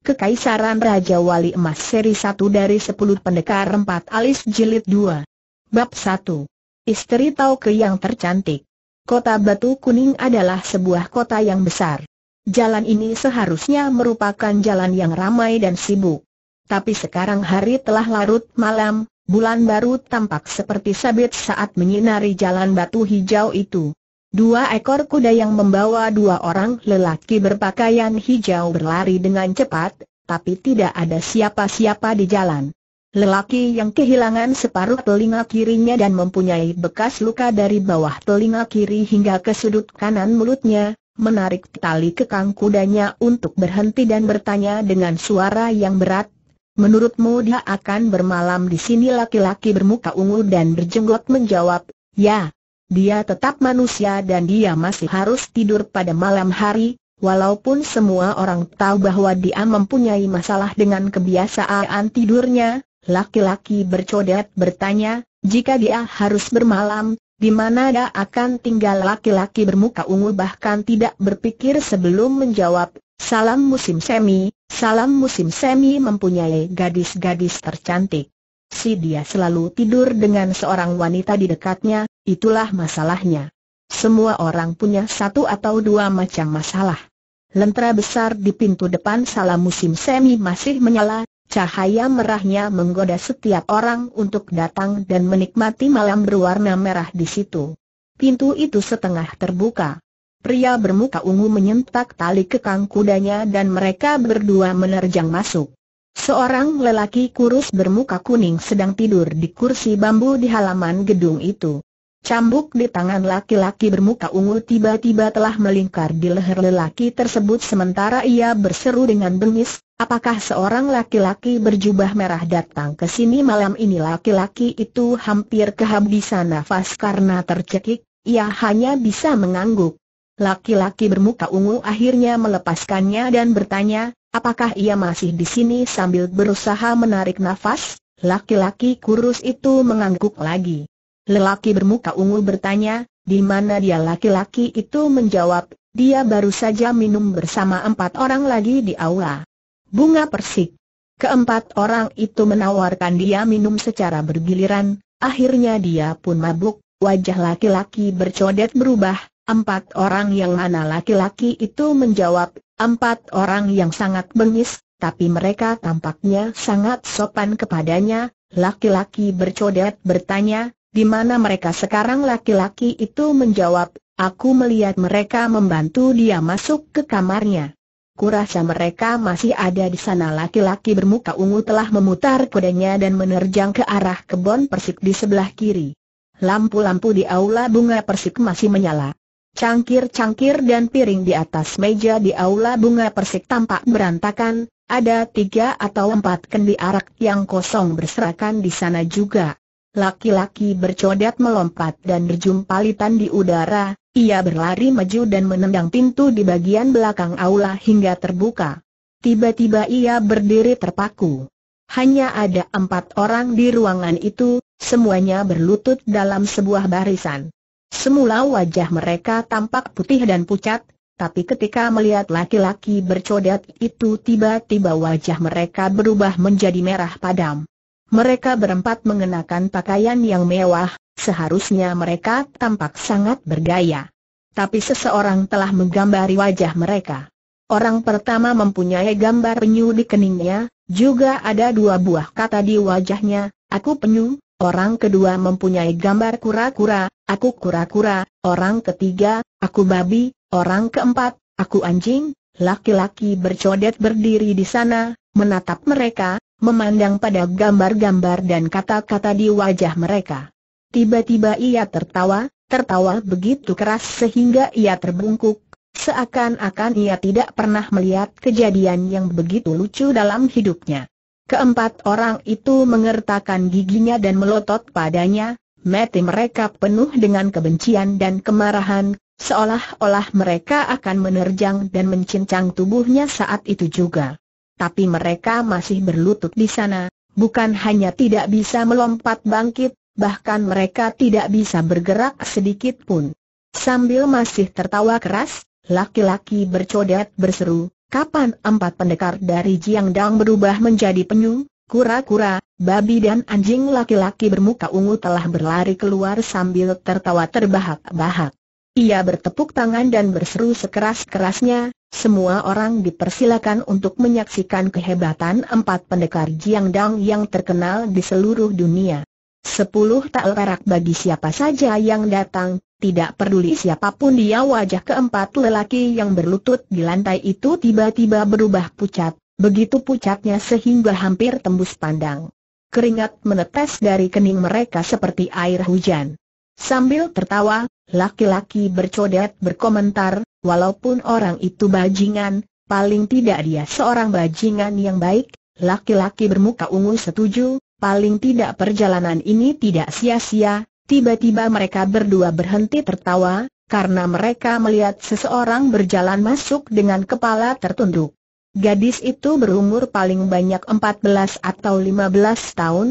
Kekaisaran Raja Wali Emas seri 1 dari 10 pendekar 4 alis jilid 2. Bab 1. Istri Tauke yang tercantik. Kota Batu Kuning adalah sebuah kota yang besar. Jalan ini seharusnya merupakan jalan yang ramai dan sibuk. Tapi sekarang hari telah larut malam, bulan baru tampak seperti sabit saat menyinari jalan batu hijau itu. Dua ekor kuda yang membawa dua orang lelaki berpakaian hijau berlari dengan cepat, tapi tidak ada siapa-siapa di jalan. Lelaki yang kehilangan separuh telinga kirinya dan mempunyai bekas luka dari bawah telinga kiri hingga ke sudut kanan mulutnya, menarik tali kekang kudanya untuk berhenti dan bertanya dengan suara yang berat, Menurutmu dia akan bermalam di sini laki-laki bermuka ungu dan berjenggot menjawab, Ya, dia tetap manusia dan dia masih harus tidur pada malam hari, walaupun semua orang tahu bahwa dia mempunyai masalah dengan kebiasaan tidurnya. Laki-laki bercodet bertanya, jika dia harus bermalam, di mana dia akan tinggal laki-laki bermuka ungu bahkan tidak berpikir sebelum menjawab, salam musim semi, salam musim semi mempunyai gadis-gadis tercantik. Si dia selalu tidur dengan seorang wanita di dekatnya, itulah masalahnya. Semua orang punya satu atau dua macam masalah. Lentera besar di pintu depan salah musim semi masih menyala, cahaya merahnya menggoda setiap orang untuk datang dan menikmati malam berwarna merah di situ. Pintu itu setengah terbuka. Pria bermuka ungu menyentak tali kekang kudanya dan mereka berdua menerjang masuk. Seorang lelaki kurus bermuka kuning sedang tidur di kursi bambu di halaman gedung itu. Cambuk di tangan laki-laki bermuka ungu tiba-tiba telah melingkar di leher lelaki tersebut sementara ia berseru dengan bengis, apakah seorang laki-laki berjubah merah datang ke sini malam ini laki-laki itu hampir kehabisan nafas karena tercekik, ia hanya bisa mengangguk. Laki-laki bermuka ungu akhirnya melepaskannya dan bertanya, apakah ia masih di sini sambil berusaha menarik nafas? Laki-laki kurus itu mengangguk lagi. Lelaki bermuka ungu bertanya, di mana dia laki-laki itu menjawab, dia baru saja minum bersama empat orang lagi di aula. Bunga persik. Keempat orang itu menawarkan dia minum secara bergiliran, akhirnya dia pun mabuk, wajah laki-laki bercodet berubah, Empat orang yang mana laki-laki itu menjawab, empat orang yang sangat bengis, tapi mereka tampaknya sangat sopan kepadanya, laki-laki bercodet bertanya, di mana mereka sekarang laki-laki itu menjawab, aku melihat mereka membantu dia masuk ke kamarnya. Kurasa mereka masih ada di sana laki-laki bermuka ungu telah memutar kudanya dan menerjang ke arah kebun persik di sebelah kiri. Lampu-lampu di aula bunga persik masih menyala. Cangkir-cangkir dan piring di atas meja di aula bunga persik tampak berantakan, ada tiga atau empat kendi arak yang kosong berserakan di sana juga. Laki-laki bercodet melompat dan berjumpalitan di udara, ia berlari maju dan menendang pintu di bagian belakang aula hingga terbuka. Tiba-tiba ia berdiri terpaku. Hanya ada empat orang di ruangan itu, semuanya berlutut dalam sebuah barisan. Semula wajah mereka tampak putih dan pucat, tapi ketika melihat laki-laki bercodat itu tiba-tiba wajah mereka berubah menjadi merah padam. Mereka berempat mengenakan pakaian yang mewah, seharusnya mereka tampak sangat bergaya. Tapi seseorang telah menggambari wajah mereka. Orang pertama mempunyai gambar penyu di keningnya, juga ada dua buah kata di wajahnya, aku penyu, Orang kedua mempunyai gambar kura-kura, aku kura-kura, orang ketiga, aku babi, orang keempat, aku anjing, laki-laki bercodet berdiri di sana, menatap mereka, memandang pada gambar-gambar dan kata-kata di wajah mereka. Tiba-tiba ia tertawa, tertawa begitu keras sehingga ia terbungkuk, seakan-akan ia tidak pernah melihat kejadian yang begitu lucu dalam hidupnya. Keempat orang itu mengertakkan giginya dan melotot padanya, mati mereka penuh dengan kebencian dan kemarahan, seolah-olah mereka akan menerjang dan mencincang tubuhnya saat itu juga. Tapi mereka masih berlutut di sana, bukan hanya tidak bisa melompat bangkit, bahkan mereka tidak bisa bergerak sedikit pun. Sambil masih tertawa keras, laki-laki bercodet berseru, Kapan empat pendekar dari Jiang Dang berubah menjadi penyu, kura-kura, babi dan anjing laki-laki bermuka ungu telah berlari keluar sambil tertawa terbahak-bahak. Ia bertepuk tangan dan berseru sekeras-kerasnya, semua orang dipersilakan untuk menyaksikan kehebatan empat pendekar Jiang Dang yang terkenal di seluruh dunia. Sepuluh tak perak bagi siapa saja yang datang, tidak peduli siapapun dia wajah keempat lelaki yang berlutut di lantai itu tiba-tiba berubah pucat, begitu pucatnya sehingga hampir tembus pandang. Keringat menetes dari kening mereka seperti air hujan. Sambil tertawa, laki-laki bercodet berkomentar, walaupun orang itu bajingan, paling tidak dia seorang bajingan yang baik, laki-laki bermuka ungu setuju, paling tidak perjalanan ini tidak sia-sia, Tiba-tiba mereka berdua berhenti tertawa, karena mereka melihat seseorang berjalan masuk dengan kepala tertunduk. Gadis itu berumur paling banyak 14 atau 15 tahun.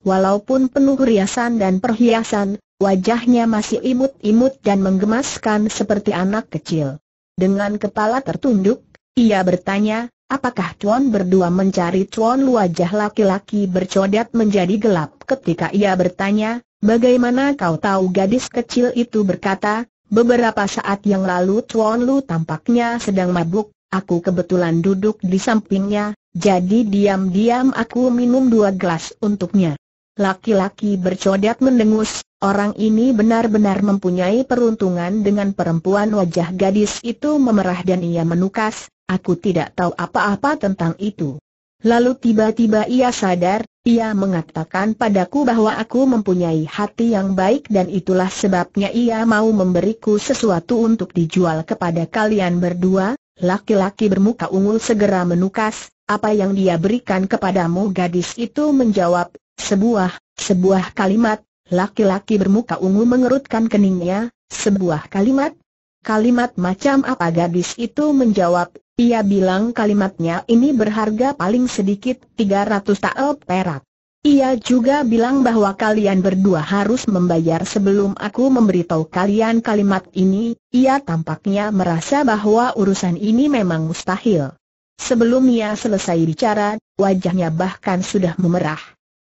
Walaupun penuh riasan dan perhiasan, wajahnya masih imut-imut dan menggemaskan seperti anak kecil. Dengan kepala tertunduk, ia bertanya, apakah Tuan berdua mencari Tuan wajah laki-laki bercodat menjadi gelap ketika ia bertanya, Bagaimana kau tahu gadis kecil itu berkata, beberapa saat yang lalu Tuan Lu tampaknya sedang mabuk, aku kebetulan duduk di sampingnya, jadi diam-diam aku minum dua gelas untuknya. Laki-laki bercodak mendengus, orang ini benar-benar mempunyai peruntungan dengan perempuan wajah gadis itu memerah dan ia menukas, aku tidak tahu apa-apa tentang itu. Lalu tiba-tiba ia sadar, ia mengatakan padaku bahwa aku mempunyai hati yang baik dan itulah sebabnya ia mau memberiku sesuatu untuk dijual kepada kalian berdua. Laki-laki bermuka ungu segera menukas, apa yang dia berikan kepadamu gadis itu menjawab, sebuah, sebuah kalimat, laki-laki bermuka ungu mengerutkan keningnya, sebuah kalimat. Kalimat macam apa gadis itu menjawab, ia bilang kalimatnya ini berharga paling sedikit 300 tael perak. Ia juga bilang bahwa kalian berdua harus membayar sebelum aku memberitahu kalian kalimat ini, ia tampaknya merasa bahwa urusan ini memang mustahil. Sebelum ia selesai bicara, wajahnya bahkan sudah memerah.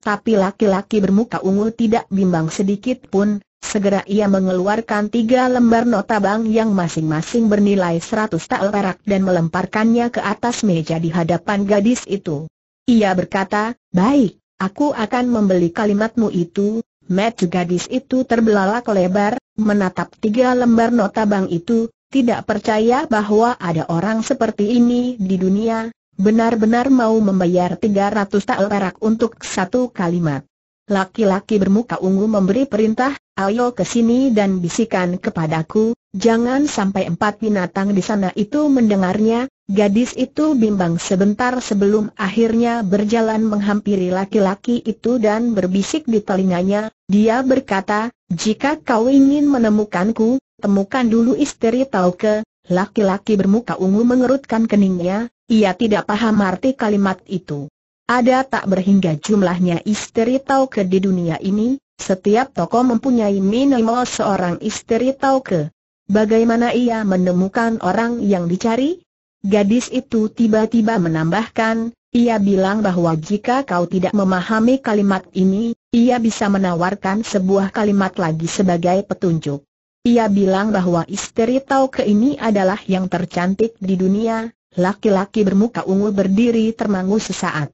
Tapi laki-laki bermuka ungu tidak bimbang sedikit pun, Segera ia mengeluarkan tiga lembar nota bank yang masing-masing bernilai seratus tael perak dan melemparkannya ke atas meja di hadapan gadis itu. Ia berkata, baik, aku akan membeli kalimatmu itu. Matt gadis itu terbelalak lebar, menatap tiga lembar nota bank itu, tidak percaya bahwa ada orang seperti ini di dunia, benar-benar mau membayar tiga ratus tael perak untuk satu kalimat. Laki-laki bermuka ungu memberi perintah, ayo ke sini dan bisikan kepadaku, jangan sampai empat binatang di sana itu mendengarnya. Gadis itu bimbang sebentar sebelum akhirnya berjalan menghampiri laki-laki itu dan berbisik di telinganya, dia berkata, jika kau ingin menemukanku, temukan dulu istri Tauke, laki-laki bermuka ungu mengerutkan keningnya, ia tidak paham arti kalimat itu. Ada tak berhingga jumlahnya istri tauke di dunia ini, setiap toko mempunyai minimal seorang istri tauke. Bagaimana ia menemukan orang yang dicari? Gadis itu tiba-tiba menambahkan, ia bilang bahwa jika kau tidak memahami kalimat ini, ia bisa menawarkan sebuah kalimat lagi sebagai petunjuk. Ia bilang bahwa istri Tauke ini adalah yang tercantik di dunia, laki-laki bermuka ungu berdiri termangu sesaat.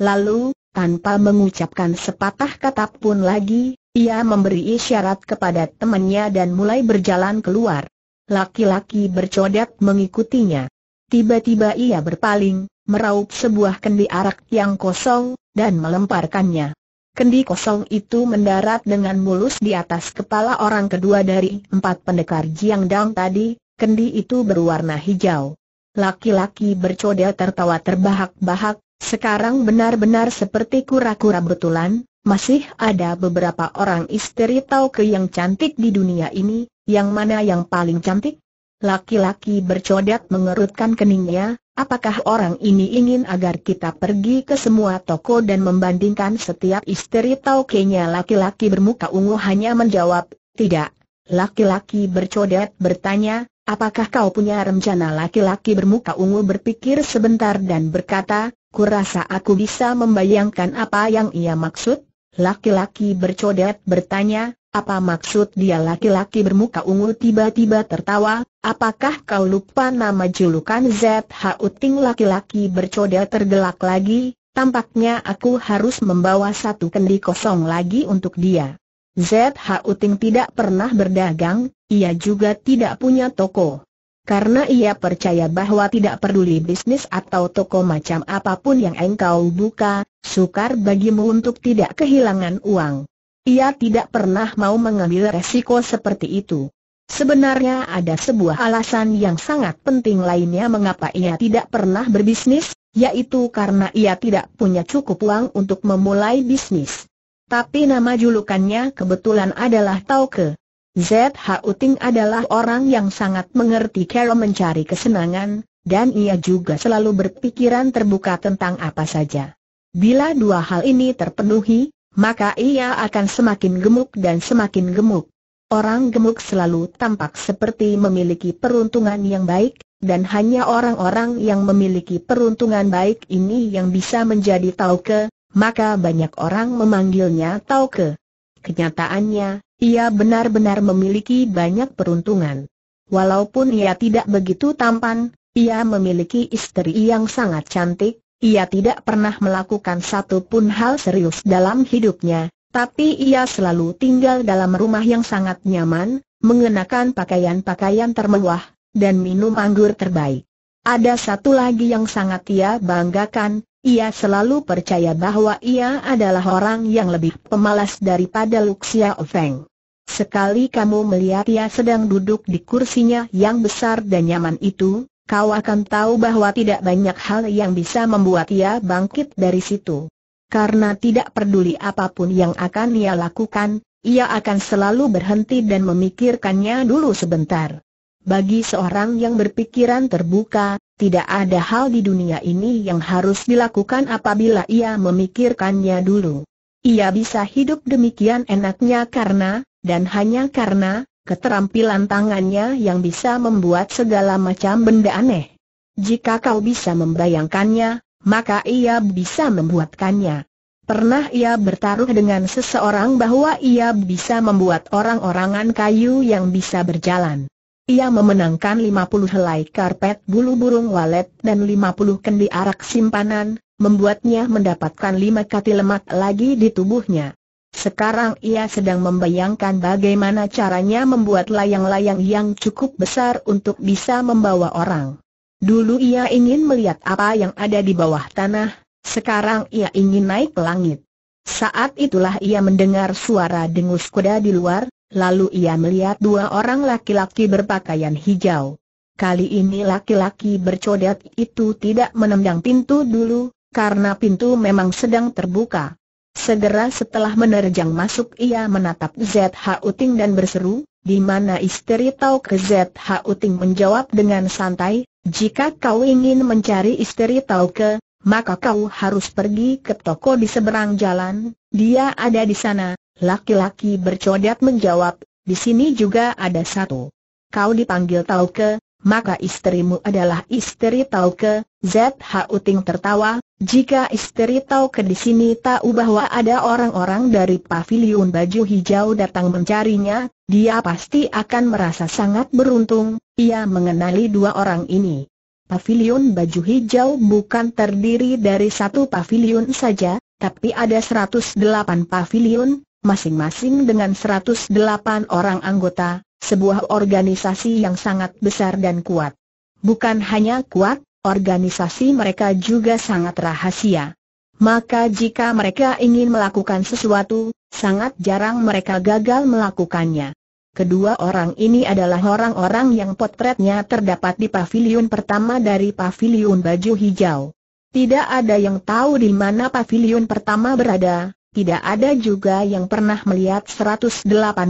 Lalu, tanpa mengucapkan sepatah kata pun lagi, ia memberi isyarat kepada temannya dan mulai berjalan keluar. Laki-laki bercodat mengikutinya. Tiba-tiba ia berpaling, meraup sebuah kendi arak yang kosong, dan melemparkannya. Kendi kosong itu mendarat dengan mulus di atas kepala orang kedua dari empat pendekar Jiang Dang tadi, kendi itu berwarna hijau. Laki-laki bercoda tertawa terbahak-bahak, sekarang benar-benar seperti kura-kura betulan, masih ada beberapa orang istri Tauke yang cantik di dunia ini, yang mana yang paling cantik? Laki-laki bercodak mengerutkan keningnya, apakah orang ini ingin agar kita pergi ke semua toko dan membandingkan setiap istri Tauke-nya laki-laki bermuka ungu hanya menjawab, tidak. Laki-laki bercodak bertanya, Apakah kau punya rencana laki-laki bermuka ungu berpikir sebentar dan berkata, kurasa aku bisa membayangkan apa yang ia maksud? Laki-laki bercodet bertanya, apa maksud dia laki-laki bermuka ungu tiba-tiba tertawa, apakah kau lupa nama julukan ZH Uting laki-laki bercodet tergelak lagi, tampaknya aku harus membawa satu kendi kosong lagi untuk dia. ZH Uting tidak pernah berdagang, ia juga tidak punya toko. Karena ia percaya bahwa tidak peduli bisnis atau toko macam apapun yang engkau buka, sukar bagimu untuk tidak kehilangan uang. Ia tidak pernah mau mengambil resiko seperti itu. Sebenarnya ada sebuah alasan yang sangat penting lainnya mengapa ia tidak pernah berbisnis, yaitu karena ia tidak punya cukup uang untuk memulai bisnis tapi nama julukannya kebetulan adalah Tauke. Z.H. Uting adalah orang yang sangat mengerti cara mencari kesenangan, dan ia juga selalu berpikiran terbuka tentang apa saja. Bila dua hal ini terpenuhi, maka ia akan semakin gemuk dan semakin gemuk. Orang gemuk selalu tampak seperti memiliki peruntungan yang baik, dan hanya orang-orang yang memiliki peruntungan baik ini yang bisa menjadi tauke, maka banyak orang memanggilnya Tauke. Kenyataannya, ia benar-benar memiliki banyak peruntungan. Walaupun ia tidak begitu tampan, ia memiliki istri yang sangat cantik, ia tidak pernah melakukan satu pun hal serius dalam hidupnya, tapi ia selalu tinggal dalam rumah yang sangat nyaman, mengenakan pakaian-pakaian termewah, dan minum anggur terbaik. Ada satu lagi yang sangat ia banggakan, ia selalu percaya bahwa ia adalah orang yang lebih pemalas daripada Luxia Feng. Sekali kamu melihat ia sedang duduk di kursinya yang besar dan nyaman itu, kau akan tahu bahwa tidak banyak hal yang bisa membuat ia bangkit dari situ. Karena tidak peduli apapun yang akan ia lakukan, ia akan selalu berhenti dan memikirkannya dulu sebentar. Bagi seorang yang berpikiran terbuka, tidak ada hal di dunia ini yang harus dilakukan apabila ia memikirkannya dulu. Ia bisa hidup demikian enaknya karena, dan hanya karena, keterampilan tangannya yang bisa membuat segala macam benda aneh. Jika kau bisa membayangkannya, maka ia bisa membuatkannya. Pernah ia bertaruh dengan seseorang bahwa ia bisa membuat orang-orangan kayu yang bisa berjalan. Ia memenangkan 50 helai karpet bulu burung walet dan 50 kendi arak simpanan, membuatnya mendapatkan 5 kati lemak lagi di tubuhnya. Sekarang ia sedang membayangkan bagaimana caranya membuat layang-layang yang cukup besar untuk bisa membawa orang. Dulu ia ingin melihat apa yang ada di bawah tanah, sekarang ia ingin naik ke langit. Saat itulah ia mendengar suara dengus kuda di luar, Lalu ia melihat dua orang laki-laki berpakaian hijau. Kali ini laki-laki bercodet itu tidak menendang pintu dulu, karena pintu memang sedang terbuka. Segera setelah menerjang masuk ia menatap ZH Uting dan berseru, di mana istri tahu ke ZH Uting menjawab dengan santai, jika kau ingin mencari istri tahu ke, maka kau harus pergi ke toko di seberang jalan, dia ada di sana, Laki-laki bercodat menjawab, di sini juga ada satu. Kau dipanggil Tauke, maka istrimu adalah istri Tauke. ZH Uting tertawa, jika istri Tauke di sini tahu bahwa ada orang-orang dari pavilion baju hijau datang mencarinya, dia pasti akan merasa sangat beruntung, ia mengenali dua orang ini. Pavilion baju hijau bukan terdiri dari satu pavilion saja, tapi ada 108 pavilion, masing-masing dengan 108 orang anggota, sebuah organisasi yang sangat besar dan kuat. Bukan hanya kuat, organisasi mereka juga sangat rahasia. Maka jika mereka ingin melakukan sesuatu, sangat jarang mereka gagal melakukannya. Kedua orang ini adalah orang-orang yang potretnya terdapat di pavilion pertama dari pavilion baju hijau. Tidak ada yang tahu di mana pavilion pertama berada, tidak ada juga yang pernah melihat 108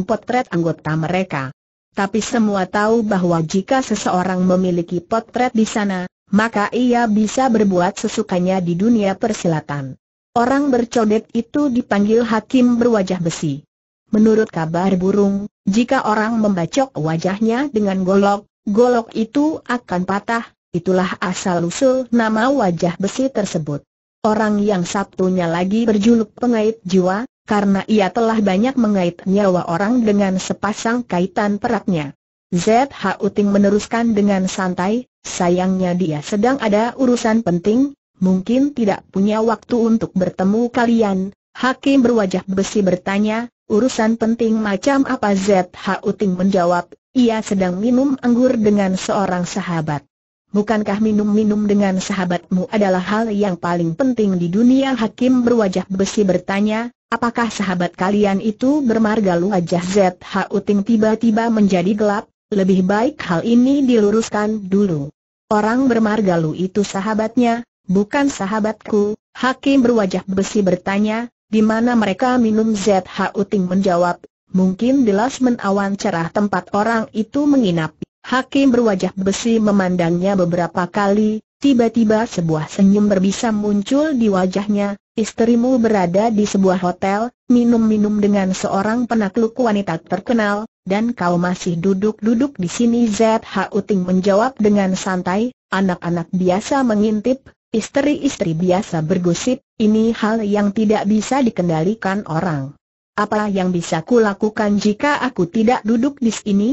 potret anggota mereka. Tapi semua tahu bahwa jika seseorang memiliki potret di sana, maka ia bisa berbuat sesukanya di dunia persilatan. Orang bercodet itu dipanggil hakim berwajah besi. Menurut kabar burung, jika orang membacok wajahnya dengan golok, golok itu akan patah, itulah asal-usul nama wajah besi tersebut. Orang yang satunya lagi berjuluk pengait jiwa, karena ia telah banyak mengait nyawa orang dengan sepasang kaitan peratnya. ZH Uting meneruskan dengan santai, sayangnya dia sedang ada urusan penting, mungkin tidak punya waktu untuk bertemu kalian. Hakim berwajah besi bertanya, urusan penting macam apa ZH Uting menjawab, ia sedang minum anggur dengan seorang sahabat. Bukankah minum-minum dengan sahabatmu adalah hal yang paling penting di dunia? Hakim berwajah besi bertanya, apakah sahabat kalian itu bermarga lu? Wajah ZH Uting tiba-tiba menjadi gelap, lebih baik hal ini diluruskan dulu. Orang bermarga lu itu sahabatnya, bukan sahabatku. Hakim berwajah besi bertanya, di mana mereka minum ZH Uting menjawab, mungkin di Lasmen Awan Cerah tempat orang itu menginap. Hakim berwajah besi memandangnya beberapa kali, tiba-tiba sebuah senyum berbisa muncul di wajahnya, istrimu berada di sebuah hotel, minum-minum dengan seorang penakluk wanita terkenal, dan kau masih duduk-duduk di sini ZH Uting menjawab dengan santai, anak-anak biasa mengintip, istri-istri biasa bergosip, ini hal yang tidak bisa dikendalikan orang. Apa yang bisa kulakukan jika aku tidak duduk di sini?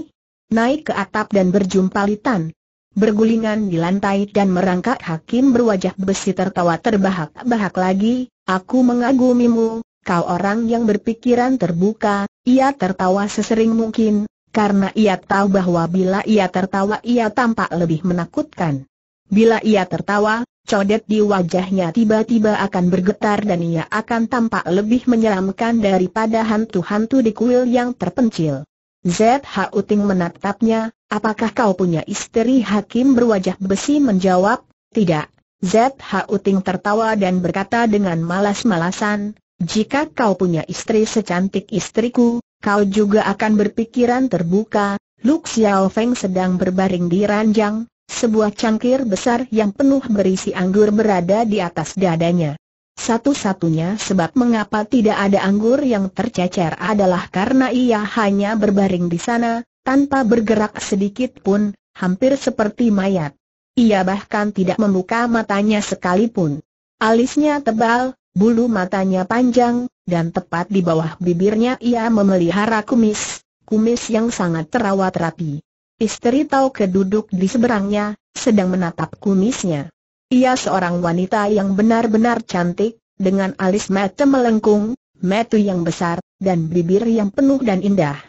naik ke atap dan berjumpa Litan. Bergulingan di lantai dan merangkak hakim berwajah besi tertawa terbahak-bahak lagi, aku mengagumimu, kau orang yang berpikiran terbuka, ia tertawa sesering mungkin, karena ia tahu bahwa bila ia tertawa ia tampak lebih menakutkan. Bila ia tertawa, codet di wajahnya tiba-tiba akan bergetar dan ia akan tampak lebih menyeramkan daripada hantu-hantu di kuil yang terpencil. ZH Uting menatapnya, apakah kau punya istri hakim berwajah besi menjawab, tidak. ZH Uting tertawa dan berkata dengan malas-malasan, jika kau punya istri secantik istriku, kau juga akan berpikiran terbuka. Luk Xiao Feng sedang berbaring di ranjang, sebuah cangkir besar yang penuh berisi anggur berada di atas dadanya. Satu-satunya sebab mengapa tidak ada anggur yang tercecer adalah karena ia hanya berbaring di sana, tanpa bergerak sedikit pun, hampir seperti mayat. Ia bahkan tidak membuka matanya sekalipun. Alisnya tebal, bulu matanya panjang, dan tepat di bawah bibirnya ia memelihara kumis, kumis yang sangat terawat rapi. Istri tahu keduduk di seberangnya, sedang menatap kumisnya. Ia seorang wanita yang benar-benar cantik, dengan alis mata melengkung, metu yang besar, dan bibir yang penuh dan indah.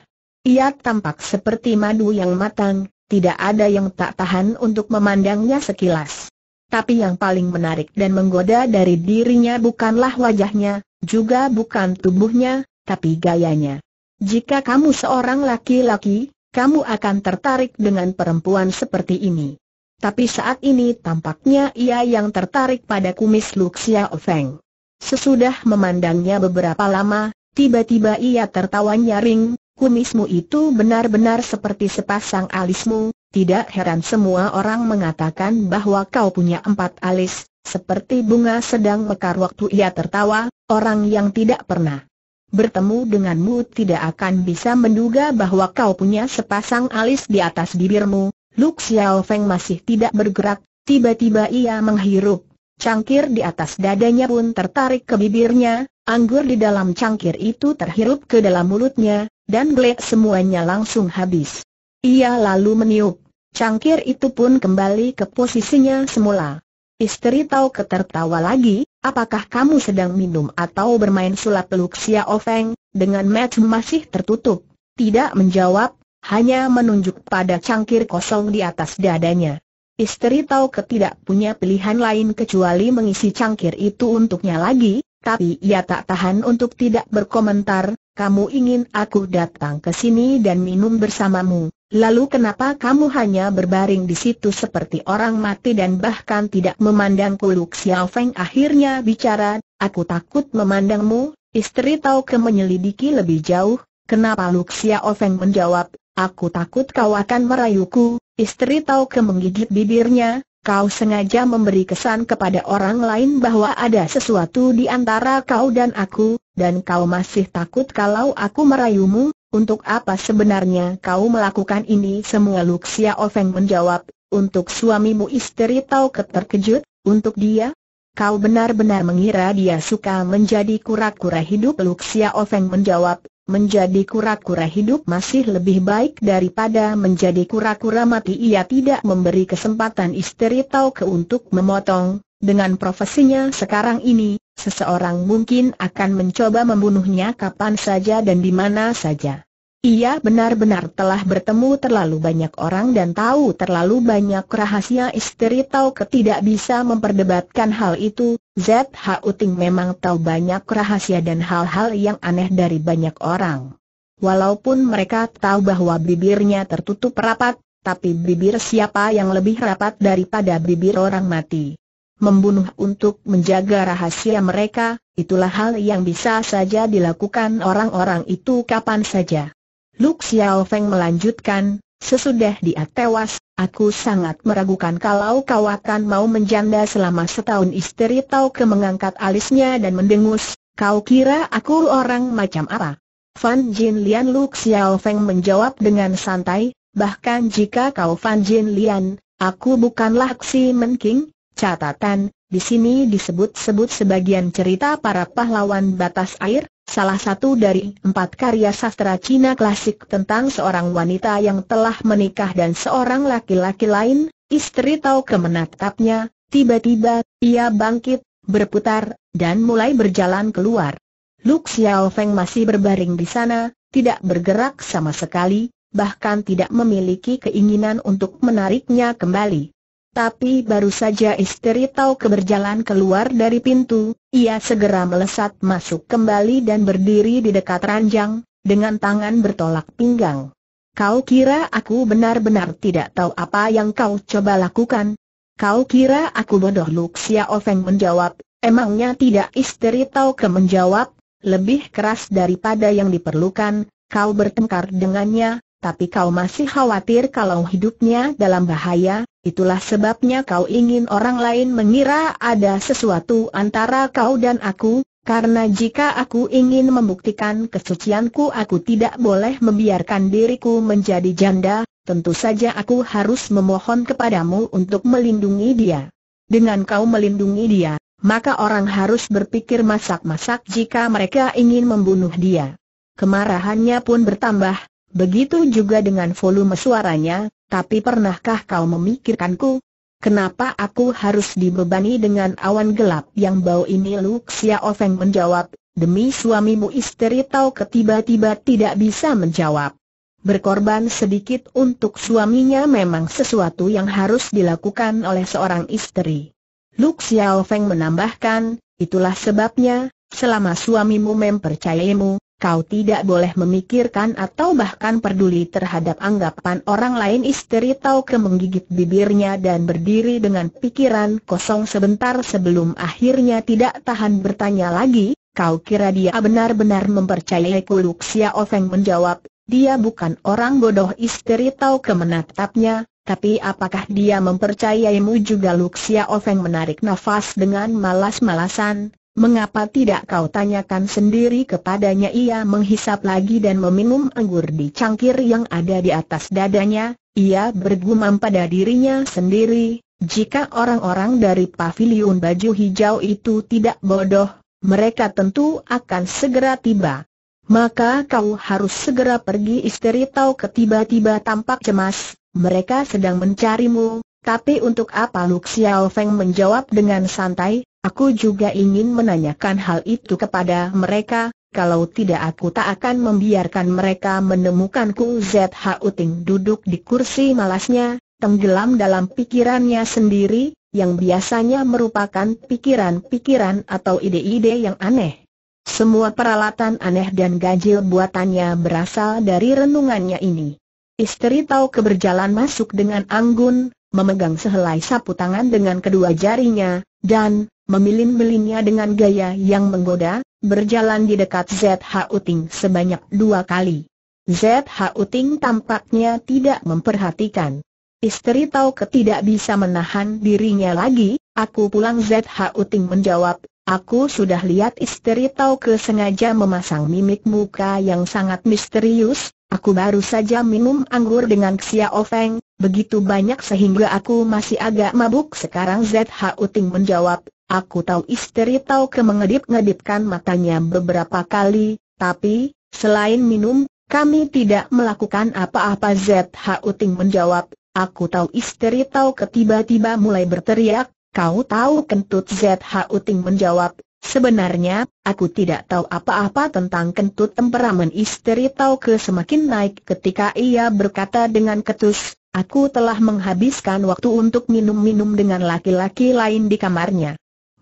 Ia tampak seperti madu yang matang, tidak ada yang tak tahan untuk memandangnya sekilas. Tapi yang paling menarik dan menggoda dari dirinya bukanlah wajahnya, juga bukan tubuhnya, tapi gayanya. Jika kamu seorang laki-laki, kamu akan tertarik dengan perempuan seperti ini. Tapi saat ini tampaknya ia yang tertarik pada kumis Luxia Ofeng. Sesudah memandangnya beberapa lama, tiba-tiba ia tertawa nyaring, kumismu itu benar-benar seperti sepasang alismu, tidak heran semua orang mengatakan bahwa kau punya empat alis, seperti bunga sedang mekar waktu ia tertawa, orang yang tidak pernah bertemu denganmu tidak akan bisa menduga bahwa kau punya sepasang alis di atas bibirmu, Lu Xiao Feng masih tidak bergerak, tiba-tiba ia menghirup. Cangkir di atas dadanya pun tertarik ke bibirnya, anggur di dalam cangkir itu terhirup ke dalam mulutnya, dan glek semuanya langsung habis. Ia lalu meniup. Cangkir itu pun kembali ke posisinya semula. Istri tahu, ketertawa lagi, apakah kamu sedang minum atau bermain sulap Luxia Ofeng, dengan match masih tertutup? Tidak menjawab, hanya menunjuk pada cangkir kosong di atas dadanya. Istri tahu ketidak punya pilihan lain kecuali mengisi cangkir itu untuknya lagi, tapi ia tak tahan untuk tidak berkomentar, kamu ingin aku datang ke sini dan minum bersamamu, lalu kenapa kamu hanya berbaring di situ seperti orang mati dan bahkan tidak memandang kuluk Xiao Feng akhirnya bicara, aku takut memandangmu, istri tahu ke menyelidiki lebih jauh, Kenapa Luxia Ofeng menjawab, Aku takut kau akan merayuku, istri tahu ke menggigit bibirnya, kau sengaja memberi kesan kepada orang lain bahwa ada sesuatu di antara kau dan aku, dan kau masih takut kalau aku merayumu, untuk apa sebenarnya kau melakukan ini semua Luxia Ofeng menjawab, untuk suamimu istri tahu keterkejut, untuk dia? Kau benar-benar mengira dia suka menjadi kura-kura hidup Luxia Ofeng menjawab, menjadi kura-kura hidup masih lebih baik daripada menjadi kura-kura mati. Ia tidak memberi kesempatan istri Tauke untuk memotong. Dengan profesinya sekarang ini, seseorang mungkin akan mencoba membunuhnya kapan saja dan di mana saja. Ia benar-benar telah bertemu terlalu banyak orang dan tahu terlalu banyak rahasia istri Tauke tidak bisa memperdebatkan hal itu, ZH Uting memang tahu banyak rahasia dan hal-hal yang aneh dari banyak orang. Walaupun mereka tahu bahwa bibirnya tertutup rapat, tapi bibir siapa yang lebih rapat daripada bibir orang mati? Membunuh untuk menjaga rahasia mereka, itulah hal yang bisa saja dilakukan orang-orang itu kapan saja. Luk Xiao Feng melanjutkan, sesudah dia tewas, Aku sangat meragukan kalau kau akan mau menjanda selama setahun istri tahu ke mengangkat alisnya dan mendengus, kau kira aku orang macam apa? Fan Jin Lian Lu Xiao Feng menjawab dengan santai, bahkan jika kau Fan Jin Lian, aku bukanlah Xi Men King, catatan, di sini disebut-sebut sebagian cerita para pahlawan batas air, salah satu dari empat karya sastra Cina klasik tentang seorang wanita yang telah menikah dan seorang laki-laki lain, istri tahu kemenatapnya, tiba-tiba, ia bangkit, berputar, dan mulai berjalan keluar. Lu Xiao Feng masih berbaring di sana, tidak bergerak sama sekali, bahkan tidak memiliki keinginan untuk menariknya kembali. Tapi baru saja istri tahu keberjalan keluar dari pintu, ia segera melesat masuk kembali dan berdiri di dekat ranjang, dengan tangan bertolak pinggang. Kau kira aku benar-benar tidak tahu apa yang kau coba lakukan? Kau kira aku bodoh Luxia Ofeng menjawab, emangnya tidak istri tahu ke menjawab, lebih keras daripada yang diperlukan, kau bertengkar dengannya, tapi kau masih khawatir kalau hidupnya dalam bahaya, itulah sebabnya kau ingin orang lain mengira ada sesuatu antara kau dan aku, karena jika aku ingin membuktikan kesucianku aku tidak boleh membiarkan diriku menjadi janda, tentu saja aku harus memohon kepadamu untuk melindungi dia. Dengan kau melindungi dia, maka orang harus berpikir masak-masak jika mereka ingin membunuh dia. Kemarahannya pun bertambah, Begitu juga dengan volume suaranya, tapi pernahkah kau memikirkanku? Kenapa aku harus dibebani dengan awan gelap yang bau ini? Xiao Ofeng menjawab, demi suamimu istri tahu ketiba-tiba tidak bisa menjawab. Berkorban sedikit untuk suaminya memang sesuatu yang harus dilakukan oleh seorang istri. Xiao Ofeng menambahkan, itulah sebabnya, selama suamimu mempercayaimu, kau tidak boleh memikirkan atau bahkan peduli terhadap anggapan orang lain istri tahu Ke menggigit bibirnya dan berdiri dengan pikiran kosong sebentar sebelum akhirnya tidak tahan bertanya lagi, kau kira dia benar-benar mempercayai Kuluk Xiao Ofeng menjawab, dia bukan orang bodoh istri tahu Ke menatapnya, tapi apakah dia mempercayaimu juga Luxia Ofeng menarik nafas dengan malas-malasan, Mengapa tidak kau tanyakan sendiri kepadanya ia menghisap lagi dan meminum anggur di cangkir yang ada di atas dadanya, ia bergumam pada dirinya sendiri, jika orang-orang dari pavilion baju hijau itu tidak bodoh, mereka tentu akan segera tiba. Maka kau harus segera pergi istri tahu ketiba-tiba tampak cemas, mereka sedang mencarimu, tapi untuk apa Lu Feng menjawab dengan santai, Aku juga ingin menanyakan hal itu kepada mereka, kalau tidak aku tak akan membiarkan mereka menemukanku ZH Uting duduk di kursi malasnya, tenggelam dalam pikirannya sendiri, yang biasanya merupakan pikiran-pikiran atau ide-ide yang aneh. Semua peralatan aneh dan ganjil buatannya berasal dari renungannya ini. Istri tahu keberjalan masuk dengan anggun, memegang sehelai sapu tangan dengan kedua jarinya, dan, memilin-milinnya dengan gaya yang menggoda, berjalan di dekat ZH Uting sebanyak dua kali. ZH Uting tampaknya tidak memperhatikan. Istri tahu ketidak bisa menahan dirinya lagi, aku pulang ZH Uting menjawab, aku sudah lihat istri tahu kesengaja memasang mimik muka yang sangat misterius, aku baru saja minum anggur dengan Xia Ofeng, begitu banyak sehingga aku masih agak mabuk sekarang ZH Uting menjawab, Aku tahu istri tahu mengedip ngedipkan matanya beberapa kali, tapi, selain minum, kami tidak melakukan apa-apa ZH Uting menjawab, aku tahu istri tahu ketiba-tiba mulai berteriak, kau tahu kentut ZH Uting menjawab, sebenarnya, aku tidak tahu apa-apa tentang kentut temperamen istri tahu ke semakin naik ketika ia berkata dengan ketus, aku telah menghabiskan waktu untuk minum-minum dengan laki-laki lain di kamarnya.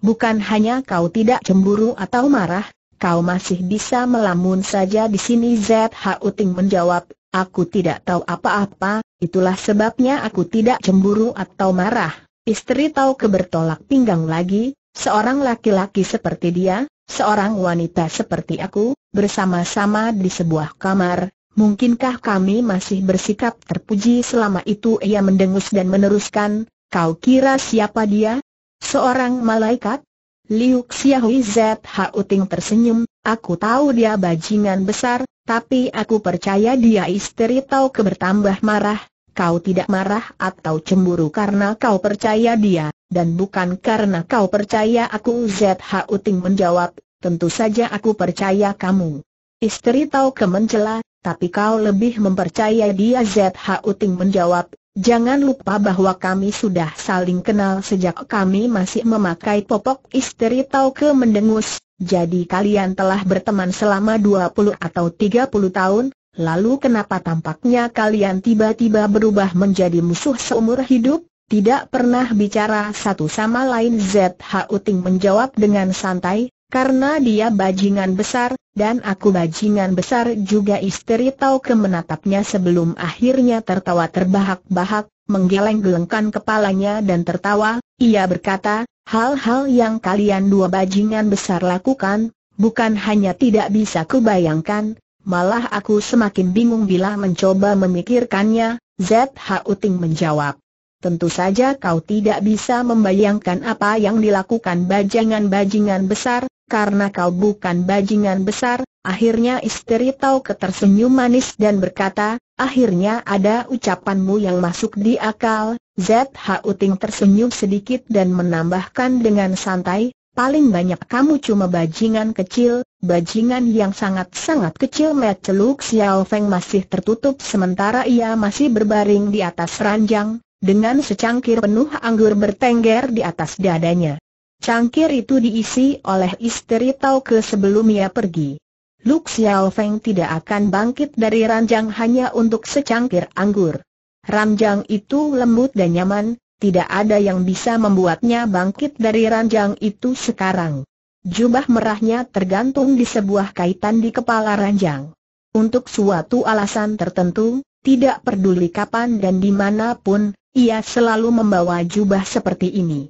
Bukan hanya kau tidak cemburu atau marah, kau masih bisa melamun saja di sini ZH Uting menjawab, aku tidak tahu apa-apa, itulah sebabnya aku tidak cemburu atau marah. Istri tahu kebertolak pinggang lagi, seorang laki-laki seperti dia, seorang wanita seperti aku, bersama-sama di sebuah kamar, mungkinkah kami masih bersikap terpuji selama itu ia mendengus dan meneruskan, kau kira siapa dia? Seorang malaikat? Liu Xiaohui Zhao Ting tersenyum, aku tahu dia bajingan besar, tapi aku percaya dia istri tahu kebertambah marah, kau tidak marah atau cemburu karena kau percaya dia, dan bukan karena kau percaya aku Zhao Ting menjawab, tentu saja aku percaya kamu. Istri tahu kemencela, tapi kau lebih mempercaya dia Zhao Ting menjawab, Jangan lupa bahwa kami sudah saling kenal sejak kami masih memakai popok istri tahu ke mendengus, jadi kalian telah berteman selama 20 atau 30 tahun, lalu kenapa tampaknya kalian tiba-tiba berubah menjadi musuh seumur hidup? Tidak pernah bicara satu sama lain ZH Uting menjawab dengan santai, karena dia bajingan besar, dan aku bajingan besar juga istri tahu ke menatapnya sebelum akhirnya tertawa terbahak-bahak, menggeleng-gelengkan kepalanya dan tertawa, ia berkata, hal-hal yang kalian dua bajingan besar lakukan, bukan hanya tidak bisa kubayangkan, malah aku semakin bingung bila mencoba memikirkannya, ZH Uting menjawab. Tentu saja kau tidak bisa membayangkan apa yang dilakukan bajingan-bajingan besar, karena kau bukan bajingan besar, akhirnya istri tahu, ketersenyum manis dan berkata, akhirnya ada ucapanmu yang masuk di akal, ZH Uting tersenyum sedikit dan menambahkan dengan santai, paling banyak kamu cuma bajingan kecil, bajingan yang sangat-sangat kecil Mat Celuk Xiao Feng masih tertutup sementara ia masih berbaring di atas ranjang, dengan secangkir penuh anggur bertengger di atas dadanya. Cangkir itu diisi oleh istri Tau Ke sebelum ia pergi. Luk Xiao Feng tidak akan bangkit dari ranjang hanya untuk secangkir anggur. Ranjang itu lembut dan nyaman, tidak ada yang bisa membuatnya bangkit dari ranjang itu sekarang. Jubah merahnya tergantung di sebuah kaitan di kepala ranjang. Untuk suatu alasan tertentu, tidak peduli kapan dan dimanapun, ia selalu membawa jubah seperti ini.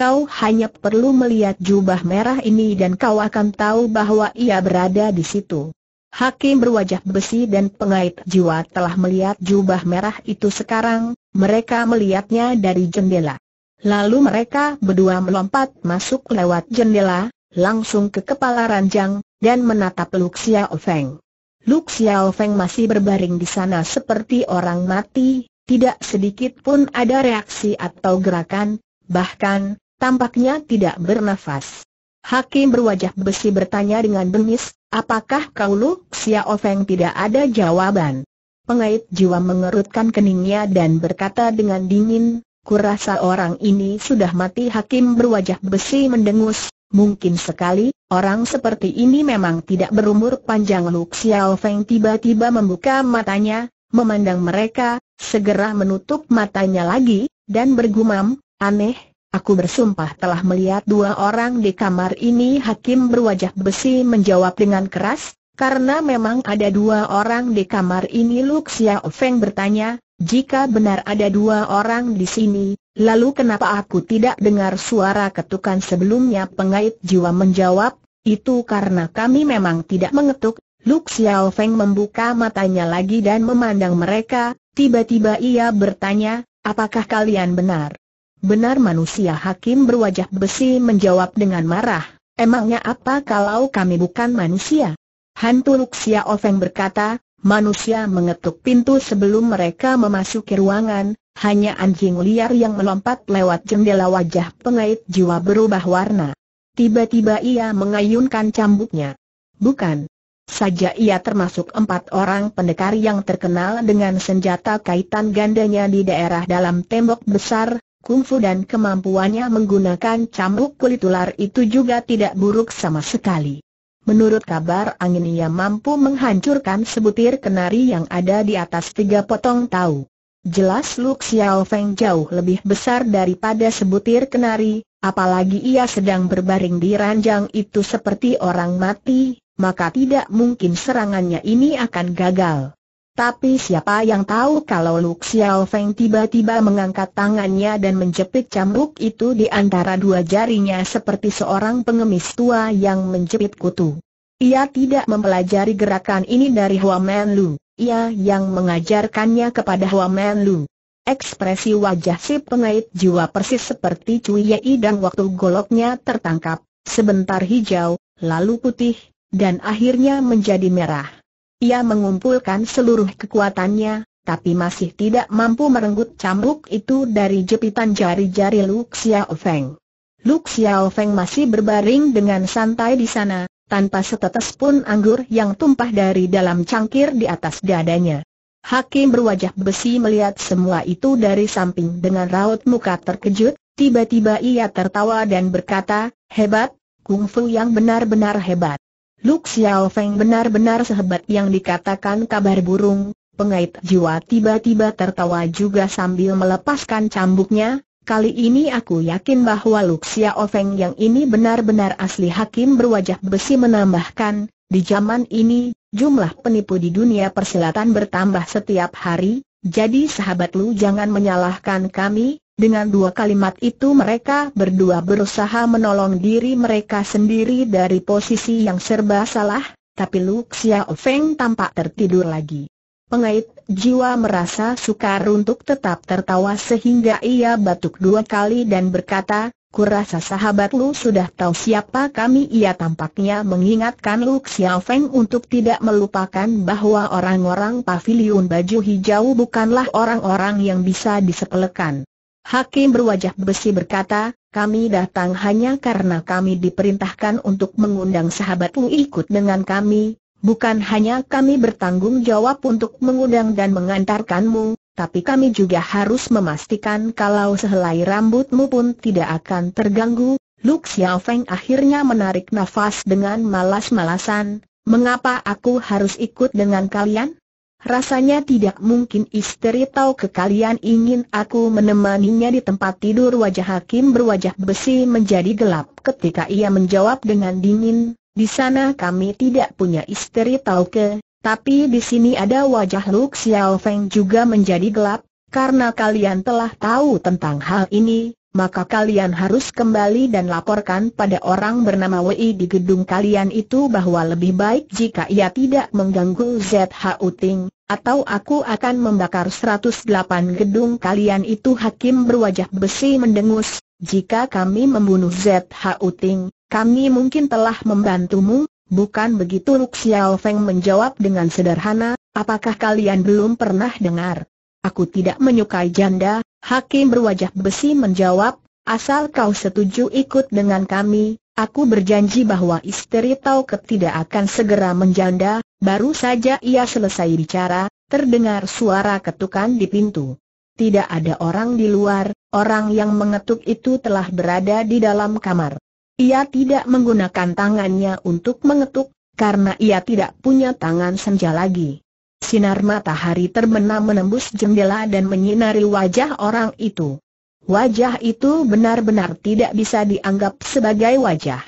Kau hanya perlu melihat jubah merah ini dan kau akan tahu bahwa ia berada di situ. Hakim berwajah besi dan pengait jiwa telah melihat jubah merah itu sekarang, mereka melihatnya dari jendela. Lalu mereka berdua melompat masuk lewat jendela, langsung ke kepala ranjang, dan menatap Luxia Ofeng. Luxia Luk masih berbaring di sana seperti orang mati, tidak sedikit pun ada reaksi atau gerakan, bahkan, Tampaknya tidak bernafas. Hakim berwajah besi bertanya dengan bengis, apakah kau Lu Xiao Feng tidak ada jawaban? Pengait jiwa mengerutkan keningnya dan berkata dengan dingin, kurasa orang ini sudah mati Hakim berwajah besi mendengus, mungkin sekali, orang seperti ini memang tidak berumur panjang Lu Xiao Feng tiba-tiba membuka matanya, memandang mereka, segera menutup matanya lagi, dan bergumam, aneh, Aku bersumpah telah melihat dua orang di kamar ini Hakim berwajah besi menjawab dengan keras, karena memang ada dua orang di kamar ini Luxia Feng bertanya, jika benar ada dua orang di sini, lalu kenapa aku tidak dengar suara ketukan sebelumnya pengait jiwa menjawab, itu karena kami memang tidak mengetuk, Luxia Feng membuka matanya lagi dan memandang mereka, tiba-tiba ia bertanya, apakah kalian benar? Benar manusia hakim berwajah besi menjawab dengan marah, emangnya apa kalau kami bukan manusia? Hantu Luxia Ofeng berkata, manusia mengetuk pintu sebelum mereka memasuki ruangan, hanya anjing liar yang melompat lewat jendela wajah pengait jiwa berubah warna. Tiba-tiba ia mengayunkan cambuknya. Bukan saja ia termasuk empat orang pendekar yang terkenal dengan senjata kaitan gandanya di daerah dalam tembok besar, kungfu dan kemampuannya menggunakan cambuk kulit ular itu juga tidak buruk sama sekali. Menurut kabar angin ia mampu menghancurkan sebutir kenari yang ada di atas tiga potong tahu. Jelas Lu Xiao Feng jauh lebih besar daripada sebutir kenari, apalagi ia sedang berbaring di ranjang itu seperti orang mati, maka tidak mungkin serangannya ini akan gagal. Tapi siapa yang tahu kalau Lu Xiao Feng tiba-tiba mengangkat tangannya dan menjepit cambuk itu di antara dua jarinya seperti seorang pengemis tua yang menjepit kutu. Ia tidak mempelajari gerakan ini dari Hua Men Lu, ia yang mengajarkannya kepada Hua Men Lu. Ekspresi wajah si pengait jiwa persis seperti Cui Yei dan waktu goloknya tertangkap, sebentar hijau, lalu putih, dan akhirnya menjadi merah. Ia mengumpulkan seluruh kekuatannya, tapi masih tidak mampu merenggut cambuk itu dari jepitan jari-jari Lu Xiaofeng. Lu Xiaofeng masih berbaring dengan santai di sana, tanpa setetes pun anggur yang tumpah dari dalam cangkir di atas dadanya. Hakim berwajah besi melihat semua itu dari samping dengan raut muka terkejut, tiba-tiba ia tertawa dan berkata, hebat, kungfu yang benar-benar hebat. Luk Xiao Feng benar-benar sehebat yang dikatakan kabar burung, pengait jiwa tiba-tiba tertawa juga sambil melepaskan cambuknya, kali ini aku yakin bahwa Luk Xiao Feng yang ini benar-benar asli hakim berwajah besi menambahkan, di zaman ini, jumlah penipu di dunia persilatan bertambah setiap hari, jadi sahabat Lu jangan menyalahkan kami, dengan dua kalimat itu mereka berdua berusaha menolong diri mereka sendiri dari posisi yang serba salah, tapi Lu Xiao Feng tampak tertidur lagi. Pengait jiwa merasa sukar untuk tetap tertawa sehingga ia batuk dua kali dan berkata, Kurasa sahabat Lu sudah tahu siapa kami ia tampaknya mengingatkan Lu Xiao Feng untuk tidak melupakan bahwa orang-orang pavilion baju hijau bukanlah orang-orang yang bisa disepelekan. Hakim berwajah besi berkata, kami datang hanya karena kami diperintahkan untuk mengundang sahabatmu ikut dengan kami, bukan hanya kami bertanggung jawab untuk mengundang dan mengantarkanmu, tapi kami juga harus memastikan kalau sehelai rambutmu pun tidak akan terganggu. Lu Xiaofeng akhirnya menarik nafas dengan malas-malasan, mengapa aku harus ikut dengan kalian? Rasanya tidak mungkin istri tahu kekalian ingin aku menemaninya di tempat tidur wajah hakim berwajah besi menjadi gelap ketika ia menjawab dengan dingin, di sana kami tidak punya istri tahu ke, tapi di sini ada wajah Lu Xiao juga menjadi gelap, karena kalian telah tahu tentang hal ini, maka kalian harus kembali dan laporkan pada orang bernama Wei di gedung kalian itu bahwa lebih baik jika ia tidak mengganggu ZH Ting, atau aku akan membakar 108 gedung kalian itu Hakim berwajah besi mendengus, jika kami membunuh ZH Ting, kami mungkin telah membantumu, bukan begitu Lu Xiao Feng menjawab dengan sederhana, apakah kalian belum pernah dengar? Aku tidak menyukai janda, Hakim berwajah besi menjawab, asal kau setuju ikut dengan kami, aku berjanji bahwa istri tahu ketidak akan segera menjanda, baru saja ia selesai bicara, terdengar suara ketukan di pintu. Tidak ada orang di luar, orang yang mengetuk itu telah berada di dalam kamar. Ia tidak menggunakan tangannya untuk mengetuk, karena ia tidak punya tangan senja lagi. Sinar matahari terbenam menembus jendela dan menyinari wajah orang itu. Wajah itu benar-benar tidak bisa dianggap sebagai wajah.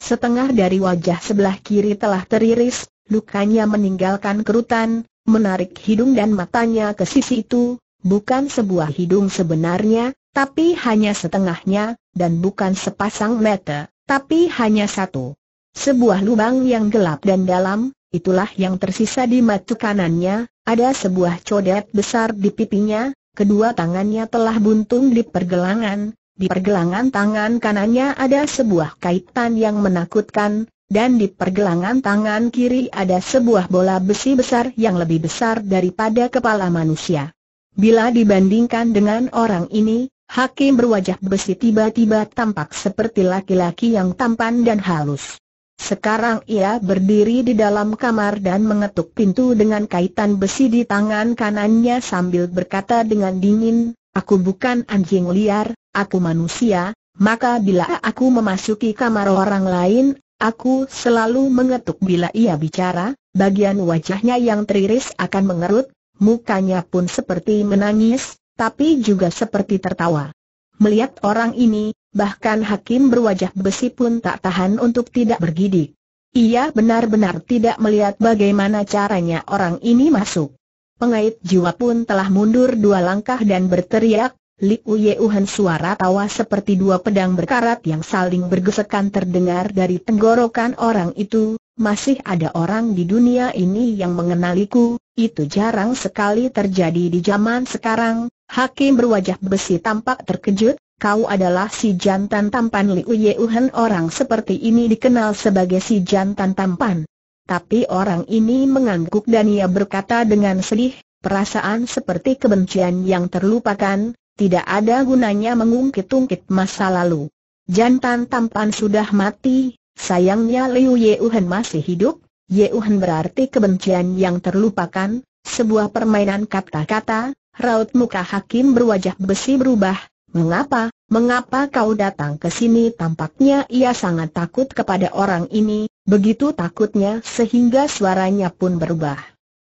Setengah dari wajah sebelah kiri telah teriris, lukanya meninggalkan kerutan, menarik hidung dan matanya ke sisi itu, bukan sebuah hidung sebenarnya, tapi hanya setengahnya, dan bukan sepasang mata, tapi hanya satu. Sebuah lubang yang gelap dan dalam, itulah yang tersisa di mata kanannya, ada sebuah codet besar di pipinya, kedua tangannya telah buntung di pergelangan, di pergelangan tangan kanannya ada sebuah kaitan yang menakutkan, dan di pergelangan tangan kiri ada sebuah bola besi besar yang lebih besar daripada kepala manusia. Bila dibandingkan dengan orang ini, Hakim berwajah besi tiba-tiba tampak seperti laki-laki yang tampan dan halus. Sekarang ia berdiri di dalam kamar dan mengetuk pintu dengan kaitan besi di tangan kanannya sambil berkata dengan dingin, Aku bukan anjing liar, aku manusia, maka bila aku memasuki kamar orang lain, aku selalu mengetuk bila ia bicara, bagian wajahnya yang teriris akan mengerut, mukanya pun seperti menangis, tapi juga seperti tertawa. Melihat orang ini, bahkan hakim berwajah besi pun tak tahan untuk tidak bergidik. Ia benar-benar tidak melihat bagaimana caranya orang ini masuk. Pengait jiwa pun telah mundur dua langkah dan berteriak, Li Uyeuhan suara tawa seperti dua pedang berkarat yang saling bergesekan terdengar dari tenggorokan orang itu, masih ada orang di dunia ini yang mengenaliku, itu jarang sekali terjadi di zaman sekarang, Hakim berwajah besi tampak terkejut, kau adalah si jantan tampan Liu Yeuhen orang seperti ini dikenal sebagai si jantan tampan. Tapi orang ini mengangguk dan ia berkata dengan sedih, perasaan seperti kebencian yang terlupakan, tidak ada gunanya mengungkit-ungkit masa lalu. Jantan tampan sudah mati, sayangnya Liu Yeuhen masih hidup, Yeuhen berarti kebencian yang terlupakan, sebuah permainan kata-kata, raut muka hakim berwajah besi berubah, Mengapa, mengapa kau datang ke sini? Tampaknya ia sangat takut kepada orang ini, begitu takutnya sehingga suaranya pun berubah.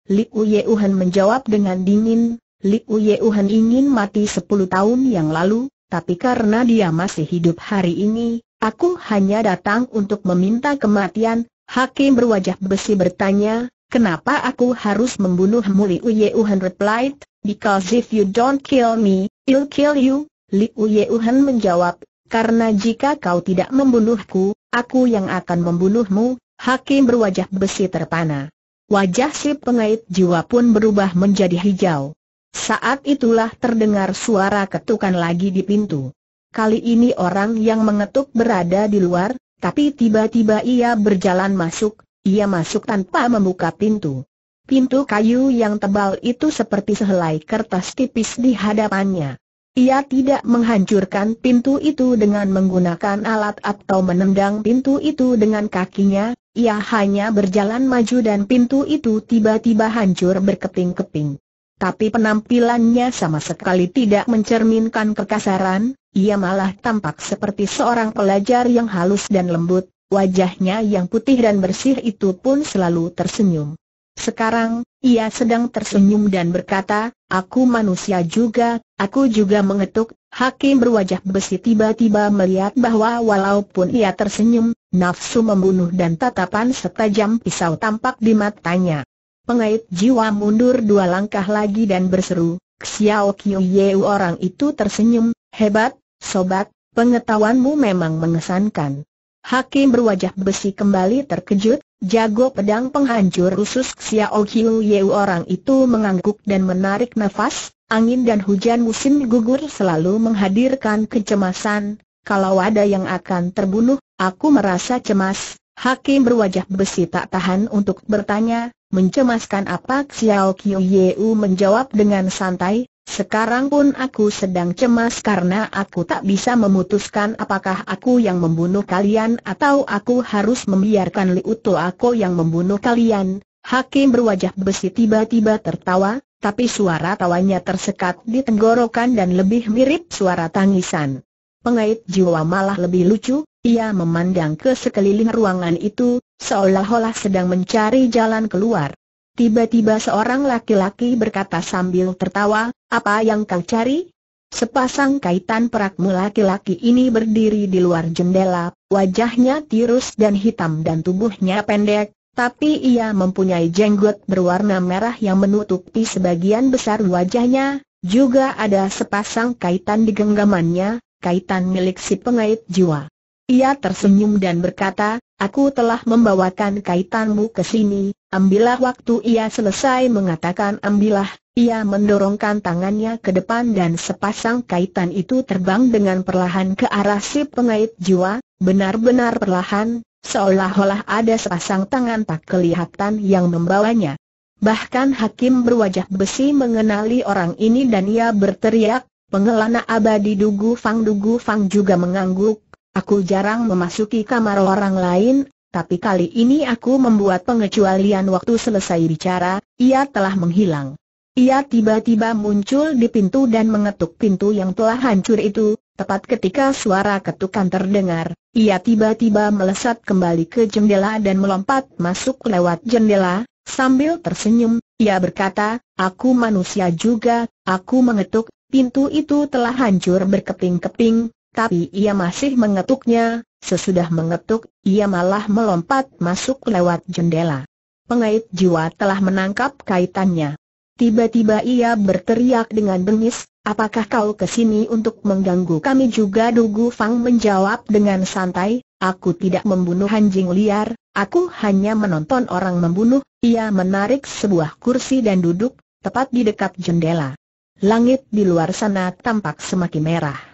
Uye Uhan menjawab dengan dingin, Uye Uhan ingin mati 10 tahun yang lalu, tapi karena dia masih hidup hari ini, aku hanya datang untuk meminta kematian. Hakim berwajah besi bertanya, Kenapa aku harus membunuhmu Uye Uhan replied, because if you don't kill me, I'll kill you, Liu Yeuhan menjawab, karena jika kau tidak membunuhku, aku yang akan membunuhmu, hakim berwajah besi terpana. Wajah si pengait jiwa pun berubah menjadi hijau. Saat itulah terdengar suara ketukan lagi di pintu. Kali ini orang yang mengetuk berada di luar, tapi tiba-tiba ia berjalan masuk, ia masuk tanpa membuka pintu. Pintu kayu yang tebal itu seperti sehelai kertas tipis di hadapannya. Ia tidak menghancurkan pintu itu dengan menggunakan alat atau menendang pintu itu dengan kakinya, ia hanya berjalan maju dan pintu itu tiba-tiba hancur berkeping-keping. Tapi penampilannya sama sekali tidak mencerminkan kekasaran, ia malah tampak seperti seorang pelajar yang halus dan lembut, wajahnya yang putih dan bersih itu pun selalu tersenyum. Sekarang, ia sedang tersenyum dan berkata, aku manusia juga, aku juga mengetuk, hakim berwajah besi tiba-tiba melihat bahwa walaupun ia tersenyum, nafsu membunuh dan tatapan setajam pisau tampak di matanya. Pengait jiwa mundur dua langkah lagi dan berseru, Xiao Qiu Yeu orang itu tersenyum, hebat, sobat, pengetahuanmu memang mengesankan. Hakim berwajah besi kembali terkejut, Jago pedang penghancur usus Xiao Qiu Yeu orang itu mengangguk dan menarik nafas, angin dan hujan musim gugur selalu menghadirkan kecemasan, kalau ada yang akan terbunuh, aku merasa cemas. Hakim berwajah besi tak tahan untuk bertanya, mencemaskan apa Xiao Qiu Yeu menjawab dengan santai, sekarang pun aku sedang cemas karena aku tak bisa memutuskan apakah aku yang membunuh kalian atau aku harus membiarkan liutu aku yang membunuh kalian. Hakim berwajah besi tiba-tiba tertawa, tapi suara tawanya tersekat di tenggorokan dan lebih mirip suara tangisan. Pengait jiwa malah lebih lucu, ia memandang ke sekeliling ruangan itu, seolah-olah sedang mencari jalan keluar. Tiba-tiba seorang laki-laki berkata sambil tertawa, apa yang kau cari? Sepasang kaitan perakmu laki-laki ini berdiri di luar jendela, wajahnya tirus dan hitam dan tubuhnya pendek, tapi ia mempunyai jenggot berwarna merah yang menutupi sebagian besar wajahnya, juga ada sepasang kaitan di genggamannya, kaitan milik si pengait jiwa. Ia tersenyum dan berkata, aku telah membawakan kaitanmu ke sini, ambillah waktu ia selesai mengatakan ambillah, ia mendorongkan tangannya ke depan dan sepasang kaitan itu terbang dengan perlahan ke arah si pengait jiwa, benar-benar perlahan, seolah-olah ada sepasang tangan tak kelihatan yang membawanya. Bahkan hakim berwajah besi mengenali orang ini dan ia berteriak, pengelana abadi Dugu Fang Dugu Fang juga mengangguk, Aku jarang memasuki kamar orang lain, tapi kali ini aku membuat pengecualian waktu selesai bicara, ia telah menghilang. Ia tiba-tiba muncul di pintu dan mengetuk pintu yang telah hancur itu, tepat ketika suara ketukan terdengar, ia tiba-tiba melesat kembali ke jendela dan melompat masuk lewat jendela, sambil tersenyum, ia berkata, aku manusia juga, aku mengetuk, pintu itu telah hancur berkeping-keping, tapi ia masih mengetuknya, sesudah mengetuk, ia malah melompat masuk lewat jendela. Pengait jiwa telah menangkap kaitannya. Tiba-tiba ia berteriak dengan bengis, apakah kau kesini untuk mengganggu kami juga Dugu Fang menjawab dengan santai, aku tidak membunuh anjing liar, aku hanya menonton orang membunuh, ia menarik sebuah kursi dan duduk, tepat di dekat jendela. Langit di luar sana tampak semakin merah.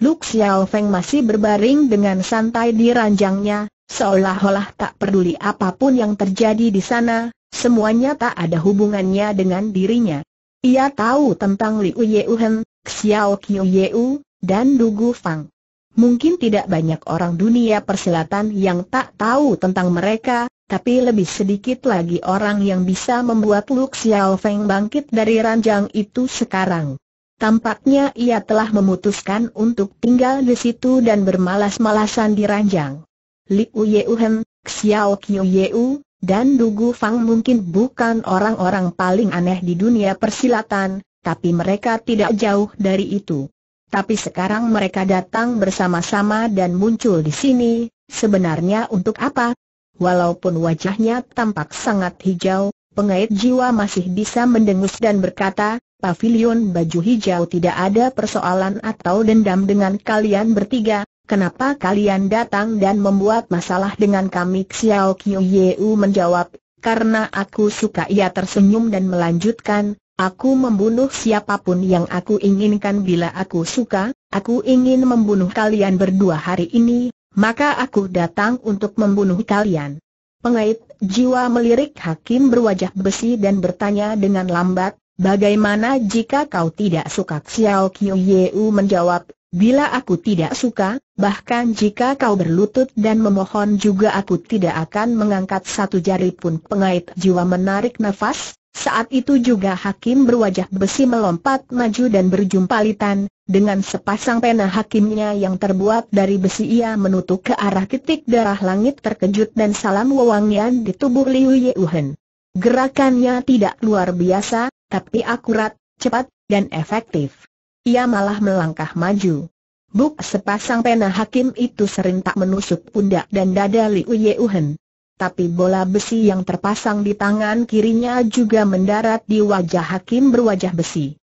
Luk Xiao Feng masih berbaring dengan santai di ranjangnya, seolah-olah tak peduli apapun yang terjadi di sana, semuanya tak ada hubungannya dengan dirinya. Ia tahu tentang Liu Yeuhen, Xiao Qiu Yeu, dan Gu Fang. Mungkin tidak banyak orang dunia persilatan yang tak tahu tentang mereka, tapi lebih sedikit lagi orang yang bisa membuat Luk Xiao Feng bangkit dari ranjang itu sekarang. Tampaknya ia telah memutuskan untuk tinggal di situ dan bermalas-malasan di ranjang. Li Yeuhen, Xiao Qiu dan Dugu Fang mungkin bukan orang-orang paling aneh di dunia persilatan, tapi mereka tidak jauh dari itu. Tapi sekarang mereka datang bersama-sama dan muncul di sini, sebenarnya untuk apa? Walaupun wajahnya tampak sangat hijau, pengait jiwa masih bisa mendengus dan berkata, pavilion baju hijau tidak ada persoalan atau dendam dengan kalian bertiga, kenapa kalian datang dan membuat masalah dengan kami Xiao Qiu menjawab, karena aku suka ia tersenyum dan melanjutkan, aku membunuh siapapun yang aku inginkan bila aku suka, aku ingin membunuh kalian berdua hari ini, maka aku datang untuk membunuh kalian. Pengait jiwa melirik hakim berwajah besi dan bertanya dengan lambat, Bagaimana jika kau tidak suka Xiao Qiu Yeu menjawab, bila aku tidak suka, bahkan jika kau berlutut dan memohon juga aku tidak akan mengangkat satu jari pun pengait jiwa menarik nafas, saat itu juga hakim berwajah besi melompat maju dan berjumpalitan. dengan sepasang pena hakimnya yang terbuat dari besi ia menutup ke arah titik darah langit terkejut dan salam wewangian di tubuh Liu Yeuhen. Gerakannya tidak luar biasa, tapi akurat, cepat, dan efektif. Ia malah melangkah maju. Buk sepasang pena hakim itu serentak menusuk pundak dan dada Liu Yeuhen. Tapi bola besi yang terpasang di tangan kirinya juga mendarat di wajah hakim berwajah besi.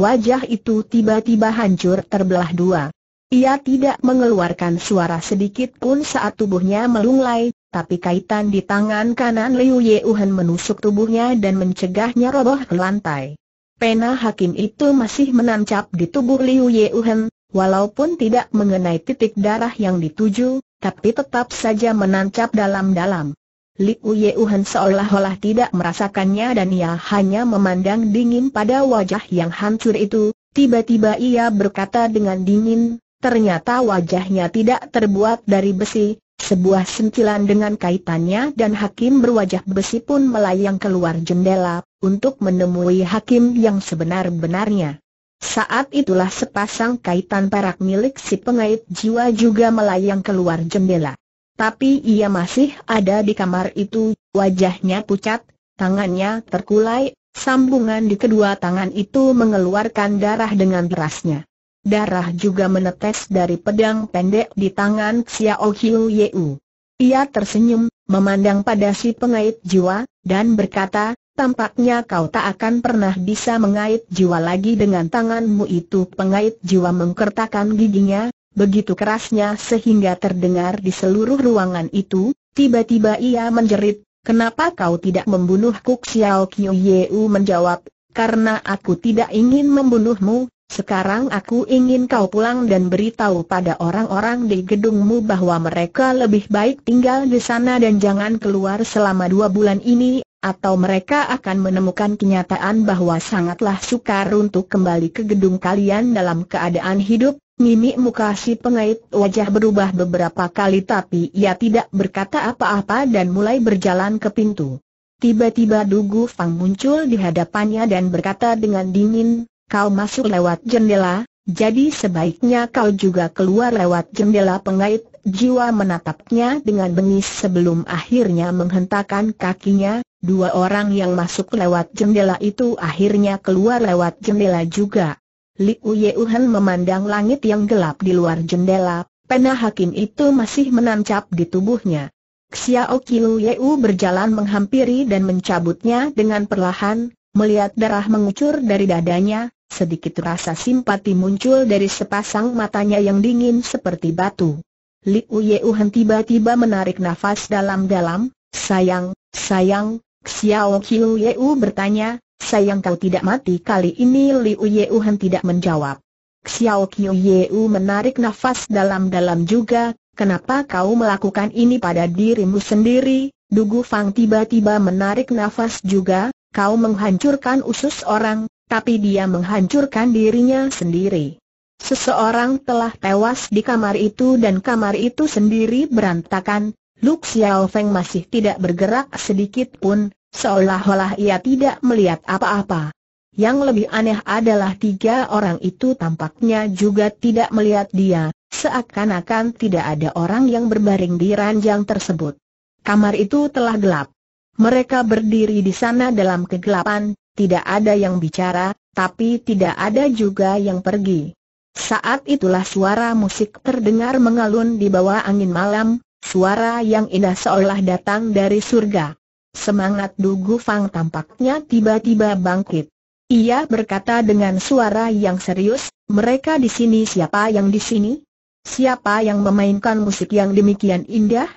Wajah itu tiba-tiba hancur terbelah dua. Ia tidak mengeluarkan suara sedikit pun saat tubuhnya melunglai, tapi kaitan di tangan kanan Liu Yeuhan menusuk tubuhnya dan mencegahnya roboh ke lantai. Pena hakim itu masih menancap di tubuh Liu Yeuhan, walaupun tidak mengenai titik darah yang dituju, tapi tetap saja menancap dalam-dalam. Liu Yeuhan seolah-olah tidak merasakannya dan ia hanya memandang dingin pada wajah yang hancur itu, tiba-tiba ia berkata dengan dingin, ternyata wajahnya tidak terbuat dari besi, sebuah sentilan dengan kaitannya dan hakim berwajah besi pun melayang keluar jendela, untuk menemui hakim yang sebenar-benarnya. Saat itulah sepasang kaitan perak milik si pengait jiwa juga melayang keluar jendela. Tapi ia masih ada di kamar itu, wajahnya pucat, tangannya terkulai, sambungan di kedua tangan itu mengeluarkan darah dengan derasnya. Darah juga menetes dari pedang pendek di tangan Xiao Qiu Yeu. Ia tersenyum, memandang pada si pengait jiwa, dan berkata, Tampaknya kau tak akan pernah bisa mengait jiwa lagi dengan tanganmu itu Pengait jiwa mengkertakan giginya, begitu kerasnya sehingga terdengar di seluruh ruangan itu Tiba-tiba ia menjerit, kenapa kau tidak membunuh Kuk Xiao Qiu Yeu menjawab, karena aku tidak ingin membunuhmu, sekarang aku ingin kau pulang dan beritahu pada orang-orang di gedungmu bahwa mereka lebih baik tinggal di sana dan jangan keluar selama dua bulan ini, atau mereka akan menemukan kenyataan bahwa sangatlah sukar untuk kembali ke gedung kalian dalam keadaan hidup. Mimi muka si pengait wajah berubah beberapa kali tapi ia tidak berkata apa-apa dan mulai berjalan ke pintu. Tiba-tiba Dugu Fang muncul di hadapannya dan berkata dengan dingin, Kau masuk lewat jendela, jadi sebaiknya kau juga keluar lewat jendela pengait jiwa menatapnya dengan bengis sebelum akhirnya menghentakkan kakinya. Dua orang yang masuk lewat jendela itu akhirnya keluar lewat jendela juga. Li Uyeuhan memandang langit yang gelap di luar jendela, pena hakim itu masih menancap di tubuhnya. Xiao Qiu Yeu berjalan menghampiri dan mencabutnya dengan perlahan, Melihat darah mengucur dari dadanya, sedikit rasa simpati muncul dari sepasang matanya yang dingin seperti batu. Li Uyeuhan tiba-tiba menarik nafas dalam-dalam, sayang, sayang, Xiao Qiu Yeu bertanya, sayang kau tidak mati kali ini Li Uyeuhan tidak menjawab. Xiao Qiu Yeu menarik nafas dalam-dalam juga, kenapa kau melakukan ini pada dirimu sendiri? Dugu Fang tiba-tiba menarik nafas juga, Kau menghancurkan usus orang, tapi dia menghancurkan dirinya sendiri. Seseorang telah tewas di kamar itu dan kamar itu sendiri berantakan, Lu Xiao Feng masih tidak bergerak sedikit pun, seolah-olah ia tidak melihat apa-apa. Yang lebih aneh adalah tiga orang itu tampaknya juga tidak melihat dia, seakan-akan tidak ada orang yang berbaring di ranjang tersebut. Kamar itu telah gelap. Mereka berdiri di sana dalam kegelapan, tidak ada yang bicara, tapi tidak ada juga yang pergi. Saat itulah suara musik terdengar mengalun di bawah angin malam, suara yang indah seolah datang dari surga. Semangat Dugu Fang tampaknya tiba-tiba bangkit. Ia berkata dengan suara yang serius, mereka di sini siapa yang di sini? Siapa yang memainkan musik yang demikian indah?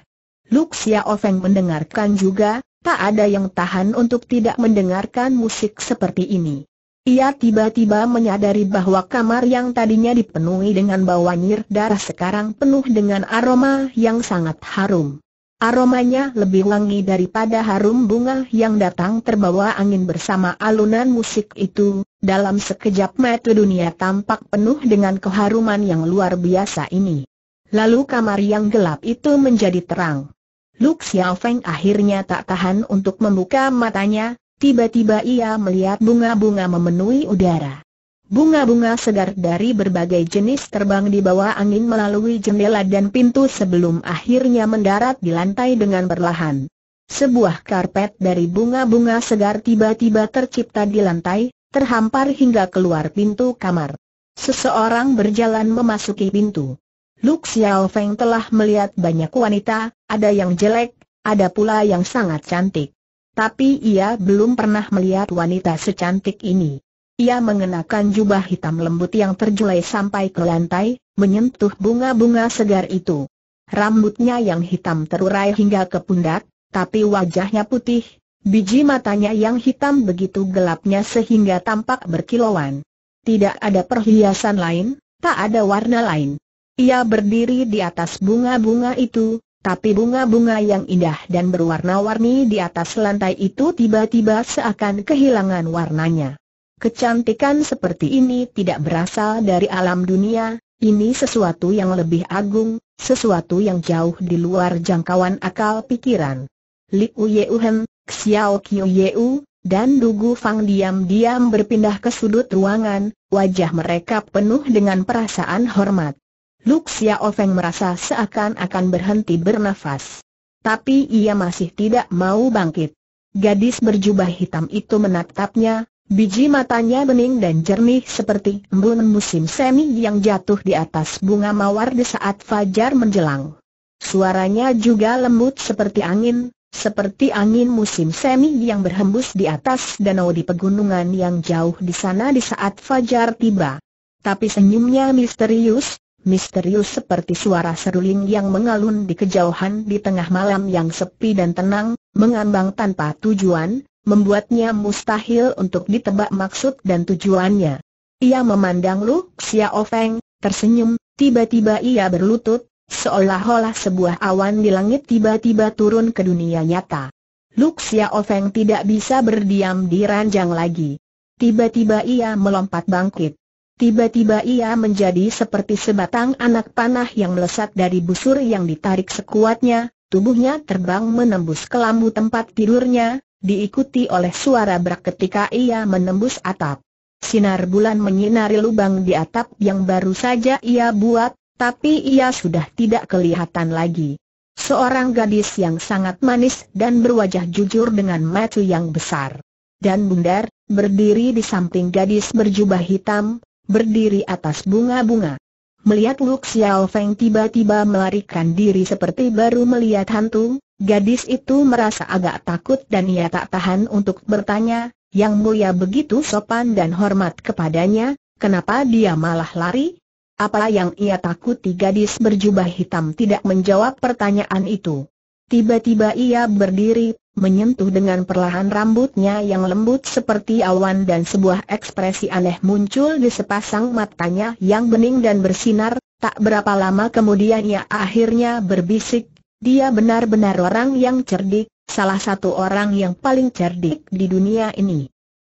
Luxia Ofeng mendengarkan juga, tak ada yang tahan untuk tidak mendengarkan musik seperti ini. Ia tiba-tiba menyadari bahwa kamar yang tadinya dipenuhi dengan bau nyir darah sekarang penuh dengan aroma yang sangat harum. Aromanya lebih wangi daripada harum bunga yang datang terbawa angin bersama alunan musik itu, dalam sekejap mata dunia tampak penuh dengan keharuman yang luar biasa ini. Lalu kamar yang gelap itu menjadi terang. Luk Xiao Feng akhirnya tak tahan untuk membuka matanya, tiba-tiba ia melihat bunga-bunga memenuhi udara. Bunga-bunga segar dari berbagai jenis terbang di bawah angin melalui jendela dan pintu sebelum akhirnya mendarat di lantai dengan perlahan. Sebuah karpet dari bunga-bunga segar tiba-tiba tercipta di lantai, terhampar hingga keluar pintu kamar. Seseorang berjalan memasuki pintu. Luk Xiao Feng telah melihat banyak wanita, ada yang jelek, ada pula yang sangat cantik. Tapi ia belum pernah melihat wanita secantik ini. Ia mengenakan jubah hitam lembut yang terjulai sampai ke lantai, menyentuh bunga-bunga segar itu. Rambutnya yang hitam terurai hingga ke pundak, tapi wajahnya putih, Biji matanya yang hitam begitu gelapnya sehingga tampak berkilauan. Tidak ada perhiasan lain, tak ada warna lain. Ia berdiri di atas bunga-bunga itu, tapi bunga-bunga yang indah dan berwarna-warni di atas lantai itu tiba-tiba seakan kehilangan warnanya. Kecantikan seperti ini tidak berasal dari alam dunia, ini sesuatu yang lebih agung, sesuatu yang jauh di luar jangkauan akal pikiran. Liu Yeuhen, Xiao Qiu Yeu, dan Dugu Fang diam-diam berpindah ke sudut ruangan, wajah mereka penuh dengan perasaan hormat. Luk Xia Ofeng merasa seakan-akan berhenti bernafas. Tapi ia masih tidak mau bangkit. Gadis berjubah hitam itu menatapnya, biji matanya bening dan jernih seperti embun musim semi yang jatuh di atas bunga mawar di saat fajar menjelang. Suaranya juga lembut seperti angin, seperti angin musim semi yang berhembus di atas danau di pegunungan yang jauh di sana di saat fajar tiba. Tapi senyumnya misterius, misterius seperti suara seruling yang mengalun di kejauhan di tengah malam yang sepi dan tenang, mengambang tanpa tujuan, membuatnya mustahil untuk ditebak maksud dan tujuannya. Ia memandang Lu Xiaofeng, tersenyum, tiba-tiba ia berlutut, seolah-olah sebuah awan di langit tiba-tiba turun ke dunia nyata. Lu Xiao tidak bisa berdiam di ranjang lagi. Tiba-tiba ia melompat bangkit. Tiba-tiba ia menjadi seperti sebatang anak panah yang melesat dari busur yang ditarik sekuatnya, tubuhnya terbang menembus kelambu tempat tidurnya, diikuti oleh suara berak ketika ia menembus atap. Sinar bulan menyinari lubang di atap yang baru saja ia buat, tapi ia sudah tidak kelihatan lagi. Seorang gadis yang sangat manis dan berwajah jujur dengan mata yang besar. Dan bundar, berdiri di samping gadis berjubah hitam, berdiri atas bunga-bunga. Melihat Luk Xiao Feng tiba-tiba melarikan diri seperti baru melihat hantu, gadis itu merasa agak takut dan ia tak tahan untuk bertanya, Yang Mulia begitu sopan dan hormat kepadanya, kenapa dia malah lari? Apa yang ia takuti gadis berjubah hitam tidak menjawab pertanyaan itu. Tiba-tiba ia berdiri, menyentuh dengan perlahan rambutnya yang lembut seperti awan dan sebuah ekspresi aneh muncul di sepasang matanya yang bening dan bersinar, tak berapa lama kemudian ia akhirnya berbisik, dia benar-benar orang yang cerdik, salah satu orang yang paling cerdik di dunia ini.